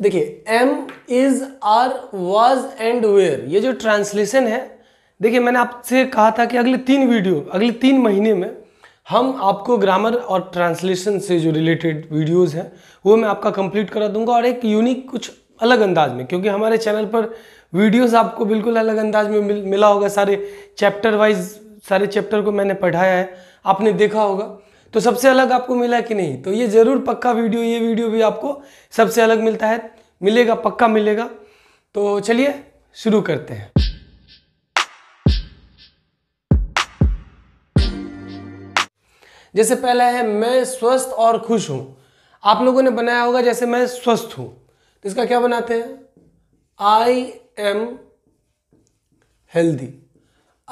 देखिए am is are was and were ये जो ट्रांसलेशन है देखिए मैंने आपसे कहा था कि अगले तीन वीडियो अगले तीन महीने में हम आपको ग्रामर और ट्रांसलेशन से जो रिलेटेड वीडियोस हैं वो मैं आपका कंप्लीट करा दूंगा और एक यूनिक कुछ अलग अंदाज में क्योंकि हमारे चैनल पर वीडियोस आपको बिल्कुल अलग अंदाज में मिल, मिला होगा सारे चैप्टर वाइज सारे चैप्टर को मैंने पढ़ाया है आपने देखा होगा तो सबसे अलग आपको मिला कि नहीं तो ये ज़रूर पक्का वीडियो ये वीडियो भी आपको सबसे अलग मिलता है मिलेगा पक्का मिलेगा तो चलिए शुरू करते हैं जैसे पहला है मैं स्वस्थ और खुश हूं आप लोगों ने बनाया होगा जैसे मैं स्वस्थ हूं तो इसका क्या बनाते हैं आई एम हेल्दी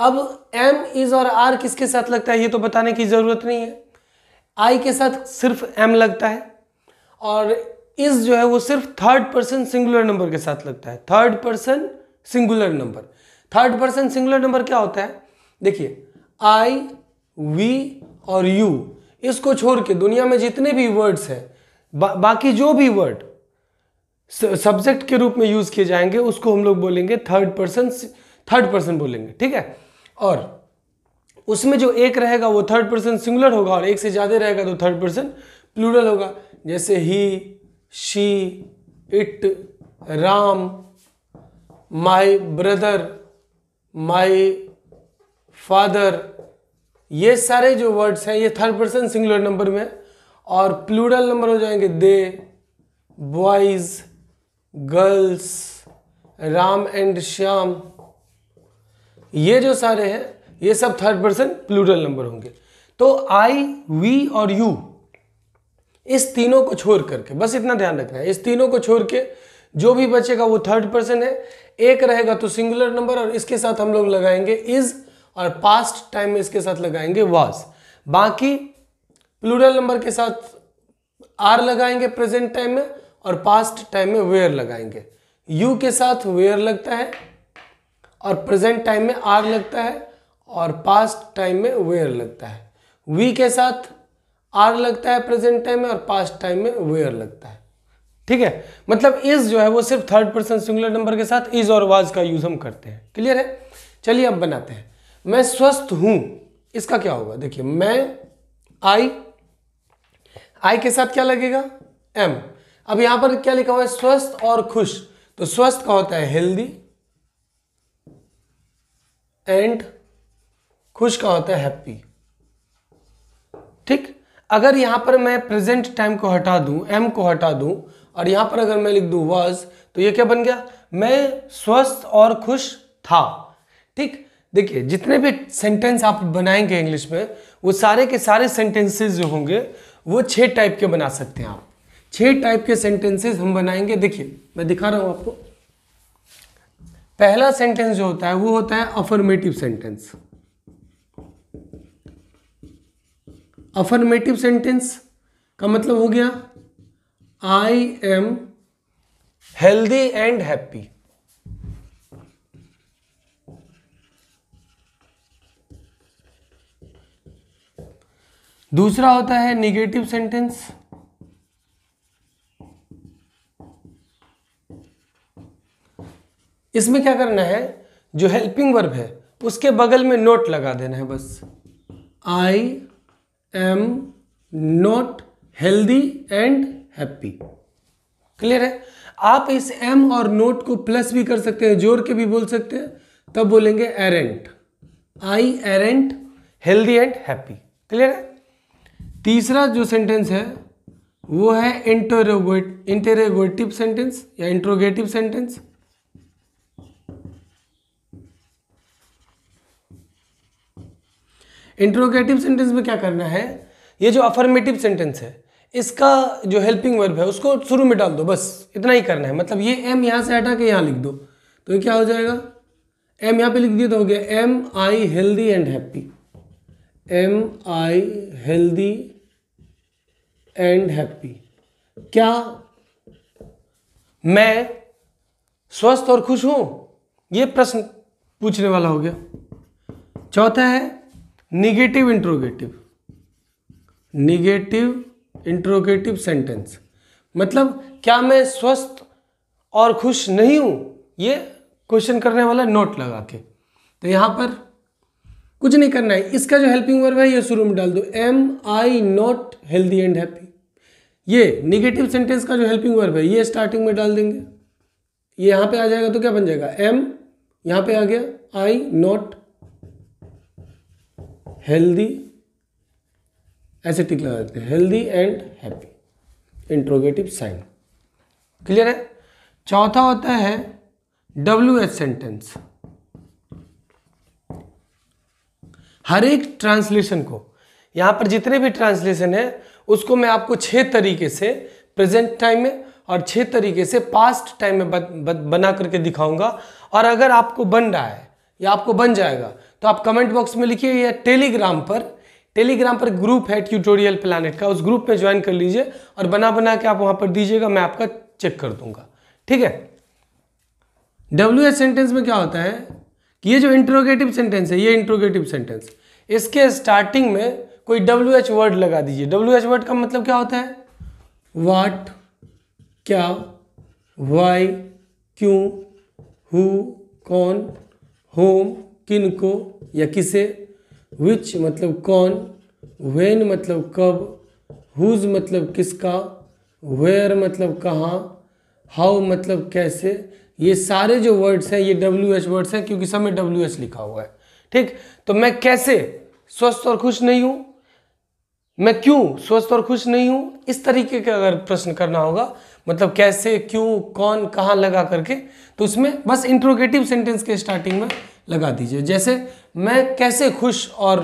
अब एम इज और आर किसके साथ लगता है ये तो बताने की ज़रूरत नहीं है आई के साथ सिर्फ एम लगता है और इस जो है वो सिर्फ थर्ड पर्सन सिंगुलर नंबर के साथ लगता है third person singular number third person singular number क्या होता है देखिए आई वी और यू इसको छोड़ के दुनिया में जितने भी वर्ड्स हैं बा, बाकी जो भी वर्ड सब्जेक्ट के रूप में यूज किए जाएंगे उसको हम लोग बोलेंगे थर्ड पर्सन थर्ड पर्सन बोलेंगे ठीक है और उसमें जो एक रहेगा वो थर्ड पर्सन सिंगुलर होगा और एक से ज़्यादा रहेगा तो थर्ड पर्सन प्लूरल होगा जैसे ही she it ram my brother my father ये सारे जो वर्ड्स हैं ये थर्ड पर्सन सिंगुलर नंबर में और प्लूरल नंबर हो जाएंगे they boys girls Ram and Shyam ये जो सारे हैं ये सब थर्ड पर्सन प्लूरल नंबर होंगे तो आई वी और यू इस तीनों को छोड़ करके बस इतना ध्यान रखना है इस तीनों को छोड़ के जो भी बचेगा वो थर्ड पर्सन है एक रहेगा तो सिंगुलर नंबर और इसके साथ हम लोग लगाएंगे इज और पास्ट टाइम में इसके साथ लगाएंगे वाज बाकी प्लूरल नंबर के साथ आर लगाएंगे प्रेजेंट टाइम में और पास्ट टाइम में वेयर लगाएंगे यू के साथ वेयर लगता है और प्रेजेंट टाइम में आर लगता है और पास्ट टाइम में वेयर लगता है वी के साथ आर लगता है प्रेजेंट टाइम में और पास्ट टाइम में वेयर लगता है ठीक है मतलब इज जो है वो सिर्फ थर्ड पर्सन सिंगुलर नंबर के साथ इज और वाज का यूज हम करते हैं क्लियर है चलिए अब बनाते हैं मैं स्वस्थ हूं इसका क्या होगा देखिए मैं आई आई के साथ क्या लगेगा एम अब यहां पर क्या लिखा हुआ है स्वस्थ और खुश तो स्वस्थ का होता है हेल्दी एंड खुश का होता है हैप्पी ठीक अगर यहाँ पर मैं प्रेजेंट टाइम को हटा दूँ एम को हटा दूँ और यहाँ पर अगर मैं लिख दूँ वॉज तो ये क्या बन गया मैं स्वस्थ और खुश था ठीक देखिए जितने भी सेंटेंस आप बनाएंगे इंग्लिश में वो सारे के सारे सेंटेंसेस जो होंगे वो छः टाइप के बना सकते हैं आप छः टाइप के सेंटेंसेस हम बनाएंगे देखिए मैं दिखा रहा हूँ आपको पहला सेंटेंस जो होता है वो होता है अफर्मेटिव सेंटेंस अफर्मेटिव सेंटेंस का मतलब हो गया I am healthy and happy दूसरा होता है निगेटिव सेंटेंस इसमें क्या करना है जो हेल्पिंग वर्ब है उसके बगल में नोट लगा देना है बस I am not healthy and happy clear है आप इस एम और नोट को प्लस भी कर सकते हैं जोर के भी बोल सकते हैं तब बोलेंगे aren't I aren't healthy and happy clear है तीसरा जो सेंटेंस है वो है इंटरोगेटिव सेंटेंस या इंट्रोगेटिव सेंटेंस इंट्रोगेटिव सेंटेंस में क्या करना है ये जो अफर्मेटिव सेंटेंस है इसका जो हेल्पिंग वर्ब है उसको शुरू में डाल दो बस इतना ही करना है मतलब ये एम यहाँ से हटा के यहाँ लिख दो तो ये क्या हो जाएगा एम यहाँ पे लिख दिए तो हो गया am I healthy and happy am I healthy and happy क्या मैं स्वस्थ और खुश हूं ये प्रश्न पूछने वाला हो गया चौथा है negative interrogative negative interrogative sentence मतलब क्या मैं स्वस्थ और खुश नहीं हूं ये क्वेश्चन करने वाला नोट लगा के तो यहां पर कुछ नहीं करना है इसका जो हेल्पिंग वर्ब है ये शुरू में डाल दो am I not healthy and happy ये निगेटिव सेंटेंस का जो हेल्पिंग वर्ब है ये स्टार्टिंग में डाल देंगे ये यहां पे आ जाएगा तो क्या बन जाएगा एम यहां पे आ गया आई नॉट हेल्दी ऐसे टिक लगा देते हैं healthy and happy interrogative sign clear है चौथा होता है डब्ल्यू एच सेंटेंस हर एक ट्रांसलेशन को यहां पर जितने भी ट्रांसलेशन है उसको मैं आपको छह तरीके से प्रेजेंट टाइम में और छह तरीके से पास्ट टाइम में बना करके दिखाऊंगा और अगर आपको बन रहा है या आपको बन जाएगा तो आप कमेंट बॉक्स में लिखिए या टेलीग्राम पर टेलीग्राम पर ग्रुप है ट्यूटोरियल प्लानट का उस ग्रुप में ज्वाइन कर लीजिए और बना बना के आप वहां पर दीजिएगा मैं आपका चेक कर दूंगा ठीक है डब्ल्यू सेंटेंस में क्या होता है कि ये जो इंट्रोगेटिव सेंटेंस है ये इंट्रोगेटिव सेंटेंस इसके स्टार्टिंग में कोई डब्ल्यू एच वर्ड लगा दीजिए डब्ल्यू एच वर्ड का मतलब क्या होता है वाट क्या वाई क्यों हु कौन होम किन को या किसे विच मतलब कौन वेन मतलब कब हुज मतलब किसका वेयर मतलब कहाँ हाउ मतलब कैसे ये सारे जो वर्ड्स हैं ये डब्ल्यू एच वर्ड्स हैं क्योंकि सब में डब्ल्यू एच लिखा हुआ है ठीक तो मैं कैसे स्वस्थ और खुश नहीं हूँ मैं क्यों स्वस्थ और खुश नहीं हूँ इस तरीके का अगर प्रश्न करना होगा मतलब कैसे क्यों कौन कहाँ लगा करके तो उसमें बस इंट्रोगेटिव सेंटेंस के स्टार्टिंग में लगा दीजिए जैसे मैं कैसे खुश और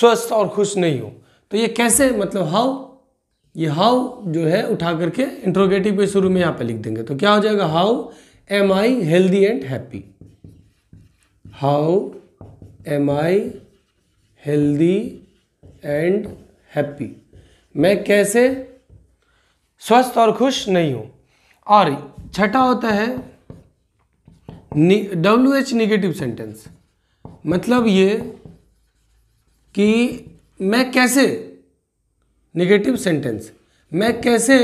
स्वस्थ और खुश नहीं हूँ तो ये कैसे मतलब हाउ ये हाउ जो है उठा करके इंट्रोगेटिव पे शुरू में यहाँ पे लिख देंगे तो क्या हो जाएगा how am I healthy and happy how am I healthy and happy मैं कैसे स्वस्थ और खुश नहीं हूँ और छठा होता है डब्ल्यू एच निगेटिव सेंटेंस मतलब ये कि मैं कैसे निगेटिव सेंटेंस मैं कैसे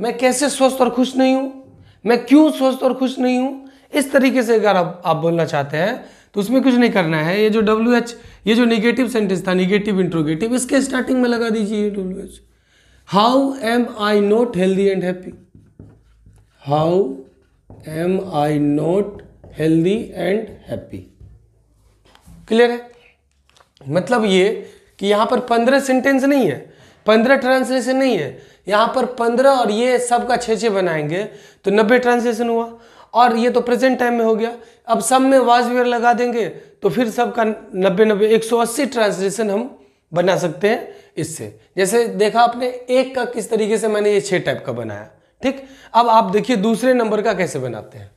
मैं कैसे स्वस्थ और खुश नहीं हूँ मैं क्यों स्वस्थ और खुश नहीं हूँ इस तरीके से अगर आप आप बोलना चाहते हैं तो उसमें कुछ नहीं करना है ये जो डब्ल्यू एच ये जो निगेटिव सेंटेंस था निगेटिव इंट्रोगेटिव इसके स्टार्टिंग में लगा दीजिए W H how am I not healthy and happy how am I not healthy and happy clear है मतलब ये कि यहां पर पंद्रह सेंटेंस नहीं है पंद्रह ट्रांसलेशन नहीं है यहां पर पंद्रह और ये सब का छे छे बनाएंगे तो नब्बे ट्रांसलेशन हुआ और ये तो प्रेजेंट टाइम में हो गया अब सब में वाज वेयर लगा देंगे तो फिर सब का नब्बे नब्बे एक सौ अस्सी ट्रांसलेशन हम बना सकते हैं इससे जैसे देखा आपने एक का किस तरीके से मैंने ये छह टाइप का बनाया ठीक अब आप देखिए दूसरे नंबर का कैसे बनाते हैं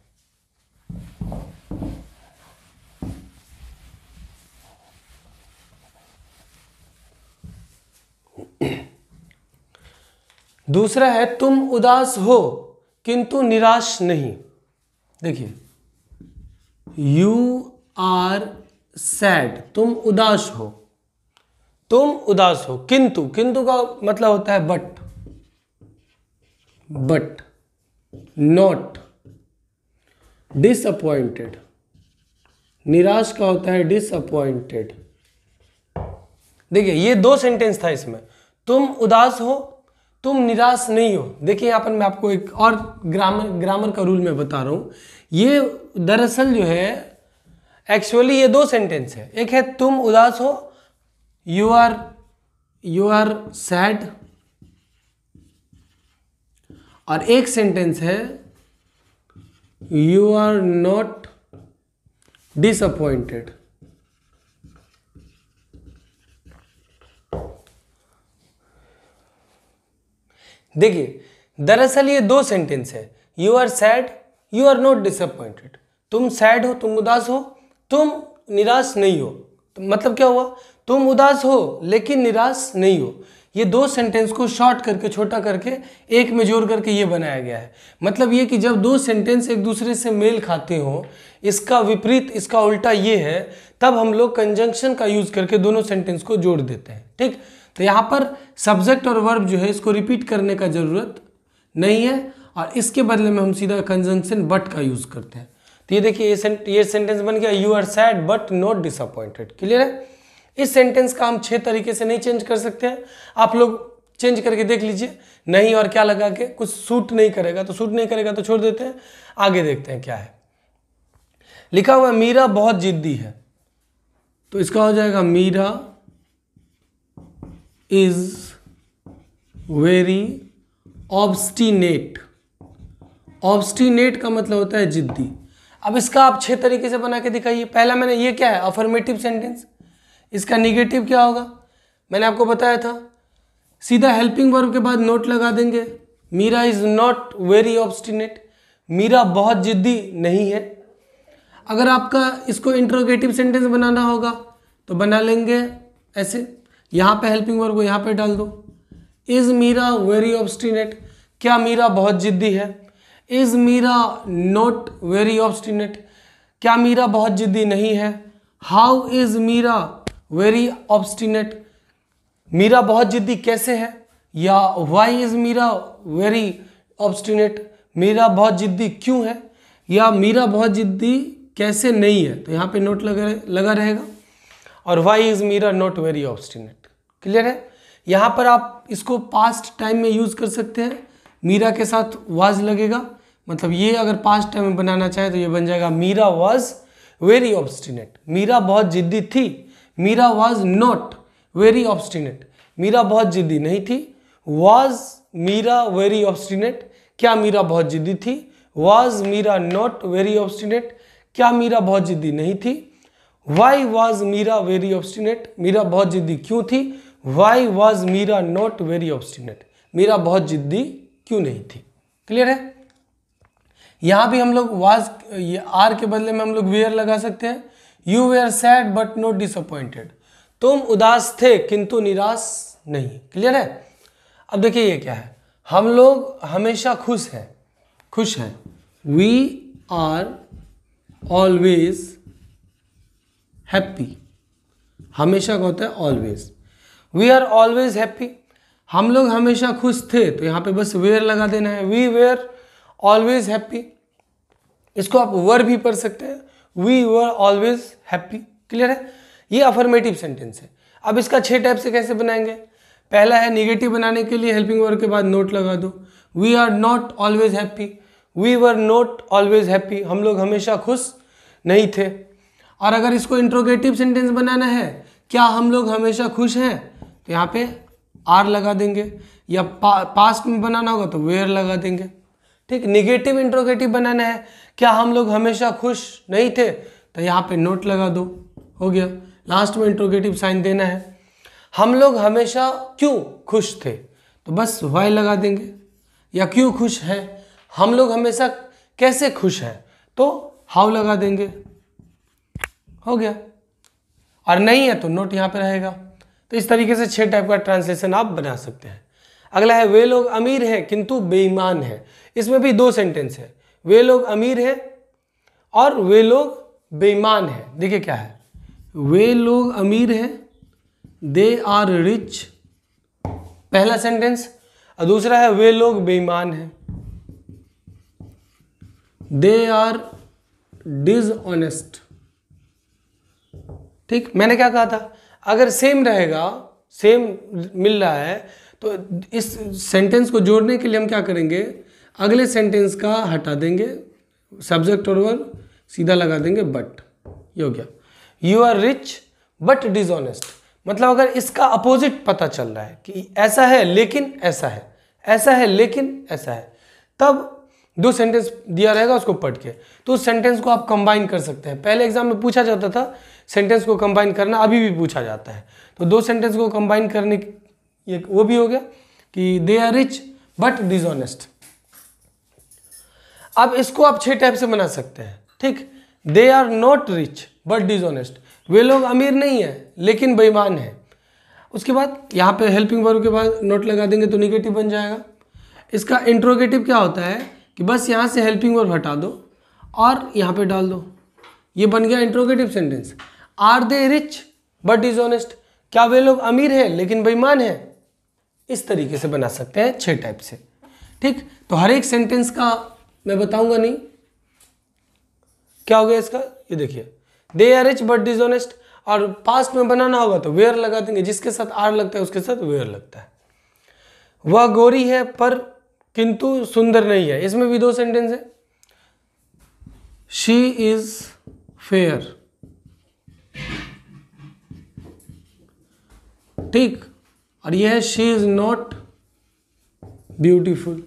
दूसरा है तुम उदास हो किंतु निराश नहीं देखिए यू आर सैड तुम उदास हो तुम उदास हो किंतु किंतु का मतलब होता है बट but not disappointed निराश का होता है disappointed देखिए ये दो सेंटेंस था इसमें तुम उदास हो तुम निराश नहीं हो देखिए यहाँ पर मैं आपको एक और ग्रामर ग्रामर का रूल मैं बता रहा हूँ ये दरअसल जो है एक्चुअली ये दो सेंटेंस है एक है तुम उदास हो you are you are sad और एक सेंटेंस है यू आर नॉट डिसअपॉइंटेड देखिए दरअसल ये दो सेंटेंस है you are sad you are not disappointed तुम सैड हो तुम उदास हो तुम निराश नहीं हो मतलब क्या हुआ तुम उदास हो लेकिन निराश नहीं हो ये दो सेंटेंस को शॉर्ट करके छोटा करके एक में जोड़ करके ये बनाया गया है मतलब ये कि जब दो सेंटेंस एक दूसरे से मेल खाते हो इसका विपरीत इसका उल्टा ये है तब हम लोग कंजंक्शन का यूज़ करके दोनों सेंटेंस को जोड़ देते हैं ठीक तो यहाँ पर सब्जेक्ट और वर्ब जो है इसको रिपीट करने का ज़रूरत नहीं है और इसके बदले में हम सीधा कंजंक्शन बट का यूज़ करते हैं तो ये देखिए ये सेंटेंस बन गया you are sad but not disappointed clear है इस सेंटेंस का हम छह तरीके से नहीं चेंज कर सकते हैं आप लोग चेंज करके देख लीजिए नहीं और क्या लगा के कुछ सूट नहीं करेगा तो सूट नहीं करेगा तो छोड़ देते हैं आगे देखते हैं क्या है लिखा हुआ मीरा बहुत जिद्दी है तो इसका हो जाएगा Meera is very obstinate obstinate का मतलब होता है जिद्दी अब इसका आप छह तरीके से बना के दिखाइए पहला मैंने ये क्या है अफर्मेटिव सेंटेंस इसका निगेटिव क्या होगा मैंने आपको बताया था सीधा हेल्पिंग वर्ब के बाद नोट लगा देंगे Meera is not very obstinate Meera बहुत जिद्दी नहीं है अगर आपका इसको इंट्रोगेटिव सेंटेंस बनाना होगा तो बना लेंगे ऐसे यहाँ पे हेल्पिंग वर्ग को यहाँ पे डाल दो इज़ मीरा वेरी ऑब्स्टिनेट क्या मीरा बहुत जिद्दी है is Meera not very obstinate क्या मीरा बहुत जिद्दी नहीं है how is Meera very obstinate Meera बहुत जिद्दी कैसे है या why is Meera very obstinate Meera बहुत जिद्दी क्यों है या मीरा बहुत जिद्दी कैसे नहीं है तो यहाँ पे नोट लगा लगा रहेगा और why is Meera not very obstinate clear है यहाँ पर आप इसको पास्ट टाइम में यूज़ कर सकते हैं मीरा के साथ वाज लगेगा मतलब ये अगर पास्ट टाइम में बनाना चाहे तो ये बन जाएगा Meera was very obstinate Meera बहुत जिद्दी थी Meera was not very obstinate Meera बहुत जिद्दी नहीं थी वॉज मीरा वेरी ऑब्स्टिनेट क्या मीरा बहुत जिद्दी थी was Meera not very obstinate क्या मीरा बहुत जिद्दी नहीं थी why was Meera very obstinate Meera बहुत जिद्दी क्यों थी why was Meera not very obstinate Meera बहुत जिद्दी क्यों नहीं थी क्लियर है यहाँ भी हम लोग वाज आर के बदले में हम लोग वेयर लगा सकते हैं you were sad but not disappointed तुम उदास थे किंतु निराश नहीं क्लियर है अब देखिए ये क्या है हम लोग हमेशा खुश हैं खुश हैं वी आर ऑलवेज हैप्पी हमेशा कहते होता है always we are always happy हम लोग हमेशा खुश थे तो यहाँ पे बस वेयर लगा देना है वी वेयर ऑलवेज हैप्पी इसको आप वर भी पढ़ सकते हैं we were always happy clear है ये अफर्मेटिव सेंटेंस है अब इसका छः टाइप से कैसे बनाएंगे पहला है निगेटिव बनाने के लिए हेल्पिंग वर्ग के बाद नोट लगा दो we are not always happy we were not always happy हम लोग हमेशा खुश नहीं थे और अगर इसको इंट्रोगेटिव सेंटेंस बनाना है क्या हम लोग हमेशा खुश हैं तो यहाँ पे आर लगा देंगे या पा, पास्ट में बनाना होगा तो वेयर लगा देंगे ठीक निगेटिव इंट्रोगेटिव बनाना है क्या हम लोग हमेशा खुश नहीं थे तो यहाँ पे नोट लगा दो हो गया लास्ट में इंट्रोगेटिव साइन देना है हम लोग हमेशा क्यों खुश थे तो बस वाई लगा देंगे या क्यों खुश हैं हम लोग हमेशा कैसे खुश हैं तो हाउ लगा देंगे हो गया और नहीं है तो नोट यहाँ पे रहेगा तो इस तरीके से छह टाइप का ट्रांसलेशन आप बना सकते हैं अगला है वे लोग अमीर हैं किंतु बेईमान हैं इसमें भी दो सेंटेंस है वे लोग अमीर हैं और वे लोग बेईमान हैं देखिए क्या है वे लोग अमीर हैं दे आर रिच पहला सेंटेंस और दूसरा है वे लोग बेईमान हैं दे आर डिजऑनेस्ट ठीक मैंने क्या कहा था अगर सेम रहेगा सेम मिल रहा है तो इस सेंटेंस को जोड़ने के लिए हम क्या करेंगे अगले सेंटेंस का हटा देंगे सब्जेक्ट और वर्ब सीधा लगा देंगे बट ये हो गया you are rich but dishonest मतलब अगर इसका अपोजिट पता चल रहा है कि ऐसा है लेकिन ऐसा है ऐसा है लेकिन ऐसा है तब दो सेंटेंस दिया रहेगा उसको पढ़ के तो उस सेंटेंस को आप कंबाइन कर सकते हैं पहले एग्जाम में पूछा जाता था सेंटेंस को कंबाइन करना अभी भी पूछा जाता है तो दो सेंटेंस को कंबाइन करने ये वो भी हो गया कि they are rich but dishonest अब इसको आप छः टाइप से बना सकते हैं ठीक they are not rich but dishonest वे लोग अमीर नहीं है लेकिन बेईमान है उसके बाद यहाँ पे हेल्पिंग वर्ब के बाद नोट लगा देंगे तो निगेटिव बन जाएगा इसका इंट्रोगेटिव क्या होता है कि बस यहाँ से हेल्पिंग वर्ब हटा दो और यहाँ पे डाल दो ये बन गया interrogative sentence are they rich but is honest क्या वे लोग अमीर हैं लेकिन बेईमान हैं इस तरीके से बना सकते हैं छः टाइप से ठीक तो हर एक सेंटेंस का मैं बताऊंगा नहीं क्या हो गया इसका ये देखिए they are rich but dishonest और पास्ट में बनाना होगा तो वेयर लगा देंगे जिसके साथ आर लगता है उसके साथ वेयर लगता है वह गोरी है पर किंतु सुंदर नहीं है इसमें भी दो सेंटेंस है शी इज फेयर ठीक और यह है शी इज नॉट ब्यूटीफुल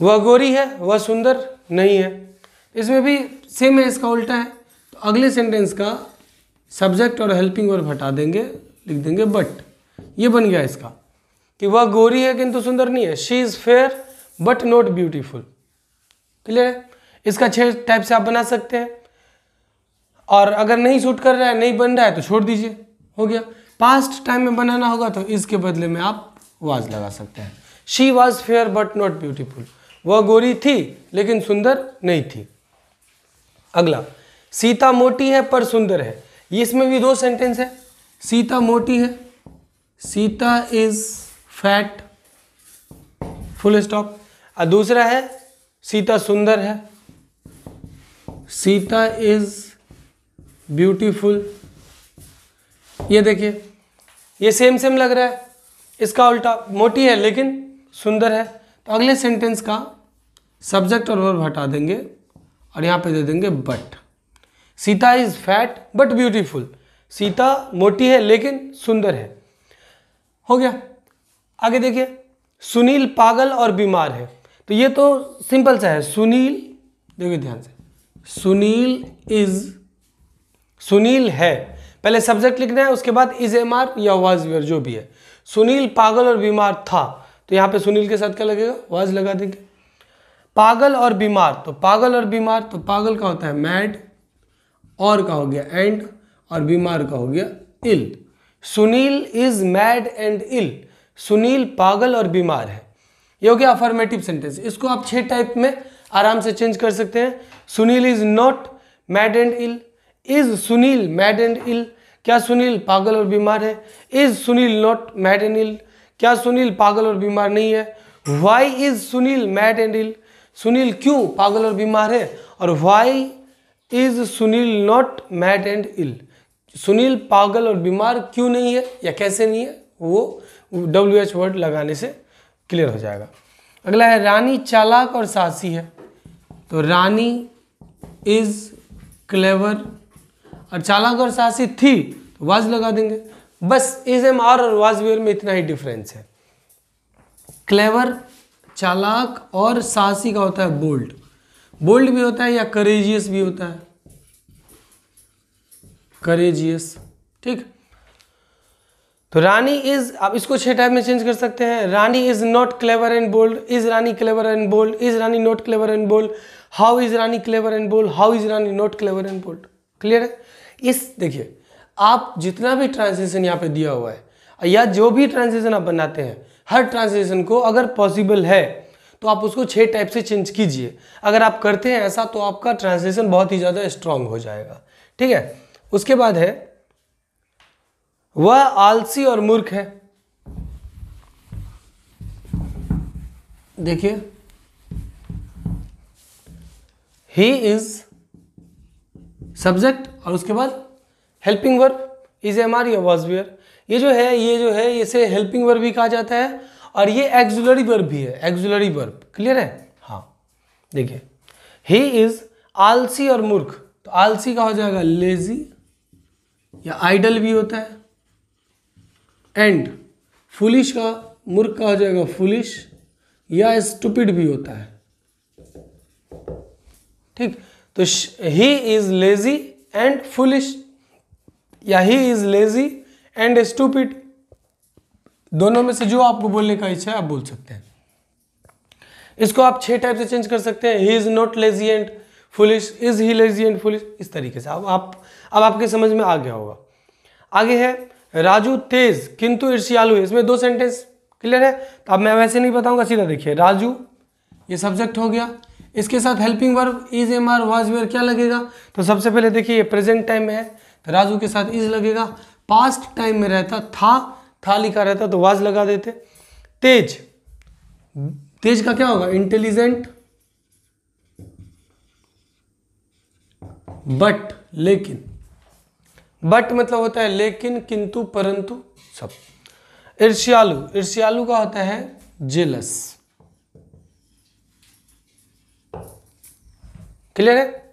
वह गोरी है वह सुंदर नहीं है इसमें भी सेम है इसका उल्टा है तो अगले सेंटेंस का सब्जेक्ट और हेल्पिंग वर्ब हटा देंगे लिख देंगे बट ये बन गया इसका कि वह गोरी है किंतु सुंदर नहीं है she is fair but not beautiful clear है इसका छः टाइप से आप बना सकते हैं और अगर नहीं सूट कर रहा है नहीं बन रहा है तो छोड़ दीजिए हो गया पास्ट टाइम में बनाना होगा तो इसके बदले में आप वाज लगा सकते हैं she was fair but not beautiful वह गोरी थी लेकिन सुंदर नहीं थी अगला सीता मोटी है पर सुंदर है इसमें भी दो सेंटेंस है सीता मोटी है Sita is fat full stop और दूसरा है सीता सुंदर है सीता इज ब्यूटीफुल ये देखिए ये सेम सेम लग रहा है इसका उल्टा मोटी है लेकिन सुंदर है तो अगले सेंटेंस का सब्जेक्ट और वर्ब हटा देंगे और यहाँ पे दे देंगे but Sita is fat but beautiful Sita मोटी है लेकिन सुंदर है हो गया आगे देखिए सुनील पागल और बीमार है तो ये तो सिंपल सा है सुनील देखिए ध्यान से सुनील इज सुनील है पहले सब्जेक्ट लिखना है उसके बाद इज एम आर या वाज वेयर जो भी है सुनील पागल और बीमार था तो यहाँ पे सुनील के साथ क्या लगेगा वाज लगा देंगे पागल और बीमार तो पागल और बीमार तो पागल का होता है मैड और का हो गया एंड और बीमार का हो गया ill Sunil is mad and ill Sunil पागल और बीमार है ये हो गया अफर्मेटिव सेंटेंस इसको आप छह टाइप में आराम से चेंज कर सकते हैं Sunil is not mad and ill is Sunil mad and ill क्या सुनील पागल और बीमार है is Sunil not mad and ill क्या सुनील पागल और बीमार नहीं है why is Sunil mad and ill Sunil क्यों पागल और बीमार है और why is Sunil not mad and ill Sunil पागल और बीमार क्यों नहीं है या कैसे नहीं है वो डब्ल्यू एच वर्ड लगाने से क्लियर हो जाएगा अगला है रानी चालाक और साहसी है तो रानी इज क्लेवर और चालाक और साहसी थी तो वाज लगा देंगे बस इस एम आर और वाजवीर में इतना ही डिफरेंस है क्लेवर चालाक और साहसी का होता है बोल्ड बोल्ड भी होता है या करेजियस भी होता है करेजियस ठीक तो रानी इज आप इसको छह टाइप में चेंज कर सकते हैं Rani is not clever and bold is Rani clever and bold is Rani not clever and bold how is Rani clever and bold how is Rani not clever and bold clear है इस देखिए आप जितना भी ट्रांजेक्शन यहाँ पे दिया हुआ है या जो भी ट्रांजेक्शन आप बनाते हैं हर ट्रांजेक्शन को अगर पॉसिबल है तो आप उसको छः टाइप से चेंज कीजिए अगर आप करते हैं ऐसा तो आपका ट्रांजेक्शन बहुत ही ज़्यादा स्ट्रांग हो जाएगा ठीक है उसके बाद है वह आलसी और मूर्ख है देखिए ही इज सब्जेक्ट और उसके बाद helping verb is am are was were ये जो है ये जो है इसे हेल्पिंग वर्ब भी कहा जाता है और ये एक्जुलरी वर्ब भी है एक्जुलरी वर्ब क्लियर है हाँ देखिए ही इज आलसी और मूर्ख तो आलसी का हो जाएगा लेजी या आइडल भी होता है एंड फुलिश का मूर्ख का हो जाएगा फुलिश या स्टूपिड भी होता है ठीक तो he is lazy and foolish या he is lazy and stupid दोनों में से जो आपको बोलने का इच्छा है आप बोल सकते हैं इसको आप छह टाइप से चेंज कर सकते हैं he is not lazy and foolish is he lazy and foolish इस तरीके से अब आप अब आपके समझ में आ गया होगा आगे है राजू तेज किंतु ईर्ष्यालु इसमें दो सेंटेंस क्लियर है तो अब मैं वैसे नहीं बताऊंगा सीधा देखिए राजू ये सब्जेक्ट हो गया इसके साथ helping verb is am are was were क्या लगेगा तो सबसे पहले देखिए ये प्रेजेंट टाइम में है राजू के साथ इज लगेगा पास्ट टाइम में रहता था था लिखा रहता तो वाज लगा देते तेज तेज का क्या होगा इंटेलिजेंट बट लेकिन बट मतलब होता है लेकिन किंतु परंतु सब ईर्ष्यालु ईर्ष्यालु का होता है जेलस क्लियर है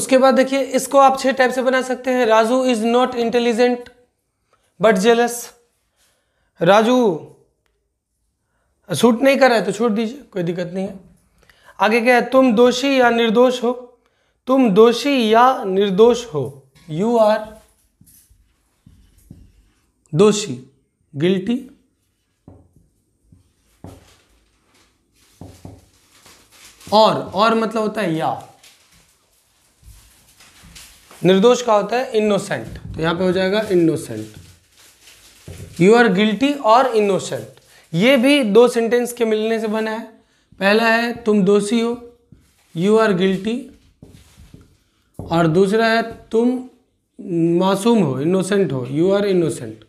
उसके बाद देखिए इसको आप छह टाइप से बना सकते हैं Raju is not intelligent but jealous Raju शूट नहीं कर रहा है तो छूट दीजिए कोई दिक्कत नहीं है आगे क्या है तुम दोषी या निर्दोष हो तुम दोषी या निर्दोष हो यू आर दोषी गिल्टी और और मतलब होता है या निर्दोष का होता है इनोसेंट तो यहां पे हो जाएगा इनोसेंट यू आर गिल्टी और इनोसेंट ये भी दो सेंटेंस के मिलने से बना है पहला है तुम दोषी हो यू आर गिल्टी और दूसरा है तुम मासूम हो इनोसेंट हो यू आर इनोसेंट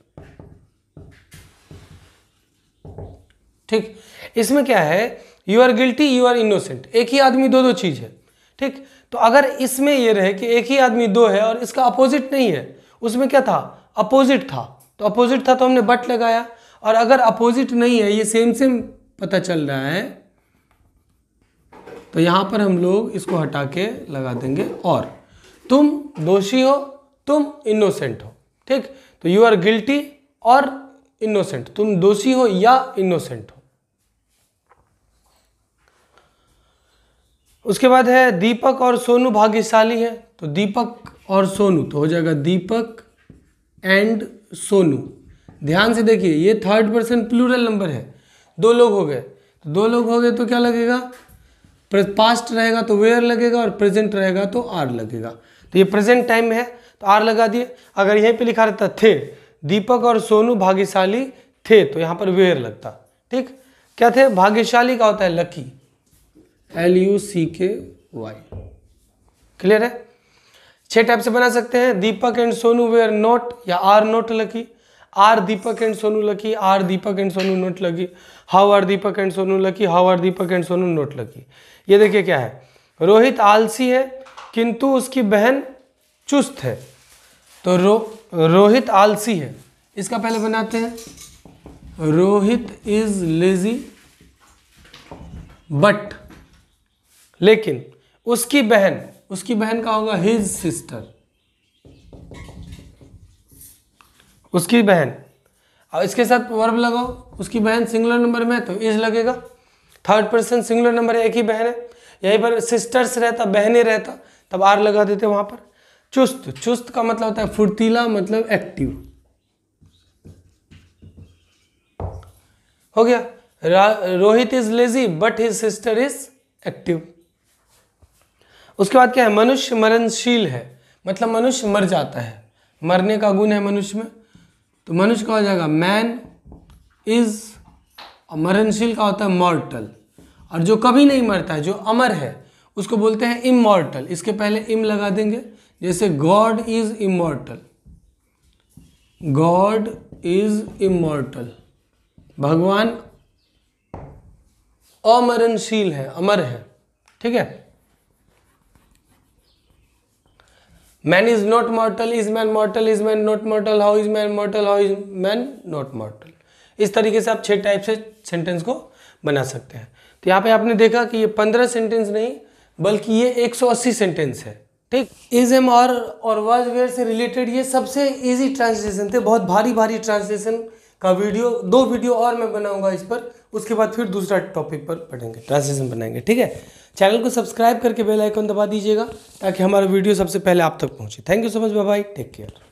ठीक इसमें क्या है you are guilty you are innocent एक ही आदमी दो दो चीज़ है ठीक तो अगर इसमें ये रहे कि एक ही आदमी दो है और इसका अपोजिट नहीं है उसमें क्या था अपोजिट था तो अपोजिट था तो हमने बट लगाया और अगर अपोजिट नहीं है ये सेम सेम पता चल रहा है तो यहां पर हम लोग इसको हटा के लगा देंगे और तुम दोषी हो तुम इनोसेंट हो ठीक तो यू आर गिल्टी और इनोसेंट तुम दोषी हो या इनोसेंट हो उसके बाद है दीपक और सोनू भाग्यशाली है तो दीपक और सोनू तो हो जाएगा दीपक एंड सोनू ध्यान से देखिए ये थर्ड पर्सन प्लूरल नंबर है दो लोग हो गए तो दो लोग हो गए तो क्या लगेगा पास्ट रहेगा तो वेयर लगेगा और प्रेजेंट रहेगा तो आर लगेगा तो ये प्रेजेंट टाइम है तो आर लगा दिए अगर यहीं पे लिखा रहता थे दीपक और सोनू भाग्यशाली थे तो यहाँ पर वेयर लगता ठीक क्या थे भाग्यशाली का होता है लकी एल यू सी के वाई क्लियर है छह टाइप से बना सकते हैं Deepak and Sonu were not या are not lucky are Deepak and Sonu lucky are Deepak and Sonu not lucky how are Deepak and Sonu lucky how are Deepak and Sonu not lucky ये देखिए क्या है रोहित आलसी है किंतु उसकी बहन चुस्त है तो रो रोहित आलसी है इसका पहले बनाते हैं रोहित इज लेजी बट लेकिन उसकी बहन उसकी बहन का होगा हिज सिस्टर उसकी बहन और इसके साथ वर्ब लगाओ उसकी बहन सिंगुलर नंबर में तो इज लगेगा थर्ड पर्सन सिंगुलर नंबर एक ही बहन है यहीं पर सिस्टर्स रहता बहने रहता तब आर लगा देते वहां पर चुस्त चुस्त का मतलब होता है फुर्तीला मतलब एक्टिव हो गया Rohit is lazy but his sister is active उसके बाद क्या है मनुष्य मरणशील है मतलब मनुष्य मर जाता है मरने का गुण है मनुष्य में तो मनुष्य का हो जाएगा मैन इज मरणशील का होता है मॉर्टल और जो कभी नहीं मरता है जो अमर है उसको बोलते हैं इमॉर्टल इसके पहले इम लगा देंगे जैसे god is immortal god is immortal भगवान अमरणशील है अमर है ठीक है man is not mortal is man mortal is man not mortal how is man mortal how is man not mortal इस तरीके से आप छः टाइप से सेंटेंस को बना सकते हैं तो यहाँ पे आपने देखा कि ये पंद्रह सेंटेंस नहीं बल्कि ये एक सौ अस्सी सेंटेंस है ठीक इज एम और और वर्ज वेयर से रिलेटेड ये सबसे इजी ट्रांसलेशन थे बहुत भारी भारी ट्रांसलेशन का वीडियो दो वीडियो और मैं बनाऊंगा इस पर उसके बाद फिर दूसरा टॉपिक पर पढ़ेंगे ट्रांसलेशन बनाएंगे ठीक है चैनल को सब्सक्राइब करके बेल आइकन दबा दीजिएगा ताकि हमारा वीडियो सबसे पहले आप तक पहुंचे thank you so much bye bye take care